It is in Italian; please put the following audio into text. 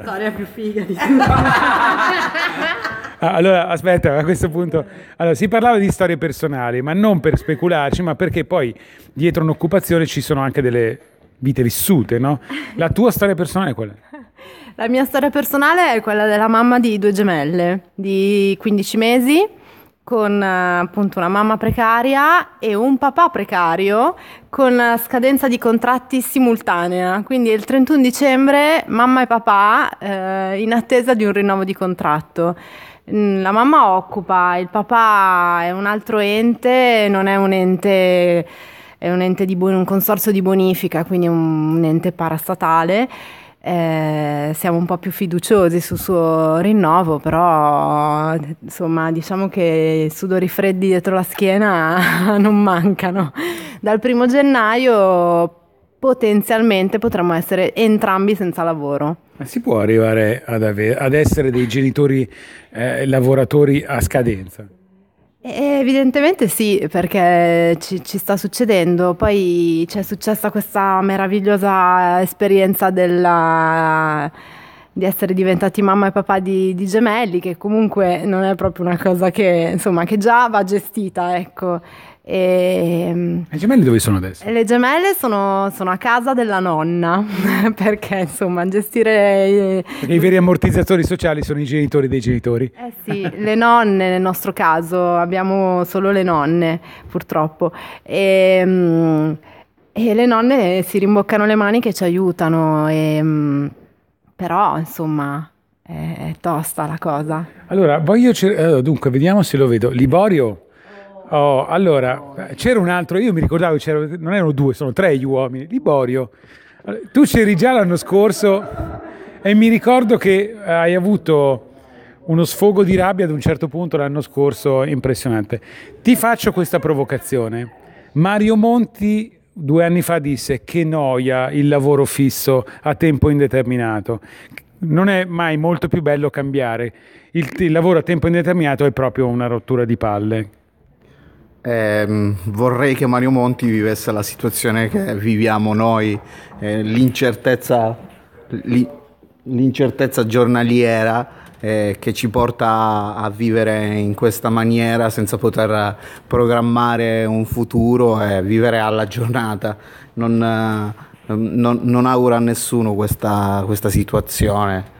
Storia più figa di tutti. Ah, allora, aspetta, a questo punto allora, si parlava di storie personali, ma non per specularci, ma perché poi dietro un'occupazione ci sono anche delle vite vissute, no? La tua storia personale è quella? La mia storia personale è quella della mamma di due gemelle di 15 mesi con eh, appunto una mamma precaria e un papà precario con eh, scadenza di contratti simultanea. Quindi il 31 dicembre mamma e papà eh, in attesa di un rinnovo di contratto. Mm, la mamma occupa, il papà è un altro ente, non è un ente, è un, ente di, un consorzio di bonifica, quindi un, un ente parastatale eh, siamo un po' più fiduciosi sul suo rinnovo, però insomma diciamo che sudori freddi dietro la schiena non mancano. Dal primo gennaio potenzialmente potremmo essere entrambi senza lavoro. Ma si può arrivare ad, ave- ad essere dei genitori eh, lavoratori a scadenza? evidentemente sì, perché ci, ci, sta succedendo. Poi c'è successa questa meravigliosa esperienza della di essere diventati mamma e papà di, di, gemelli, che comunque non è proprio una cosa che, insomma, che già va gestita, ecco. Ehm, e, le gemelle dove sono adesso? Le gemelle sono, sono a casa della nonna, perché insomma gestire... Perché i veri ammortizzatori sociali sono i genitori dei genitori. Eh sì, le nonne nel nostro caso, abbiamo solo le nonne purtroppo. E, ehm, e le nonne si rimboccano le mani che ci aiutano. E, ehm, però insomma è tosta la cosa. Allora, voglio cer- eh, dunque, vediamo se lo vedo. Liborio. Oh, allora, c'era un altro, io mi ricordavo, c'era, non erano due, sono tre gli uomini. Liborio, tu c'eri già l'anno scorso e mi ricordo che hai avuto uno sfogo di rabbia ad un certo punto l'anno scorso impressionante. Ti faccio questa provocazione. Mario Monti due anni fa disse che noia il lavoro fisso a tempo indeterminato. Non è mai molto più bello cambiare. Il, il lavoro a tempo indeterminato è proprio una rottura di palle. Eh, vorrei che Mario Monti vivesse la situazione che viviamo noi, eh, l'incertezza, l'incertezza giornaliera eh, che ci porta a vivere in questa maniera senza poter programmare un futuro e vivere alla giornata. Non, eh, non, non auguro a nessuno questa, questa situazione.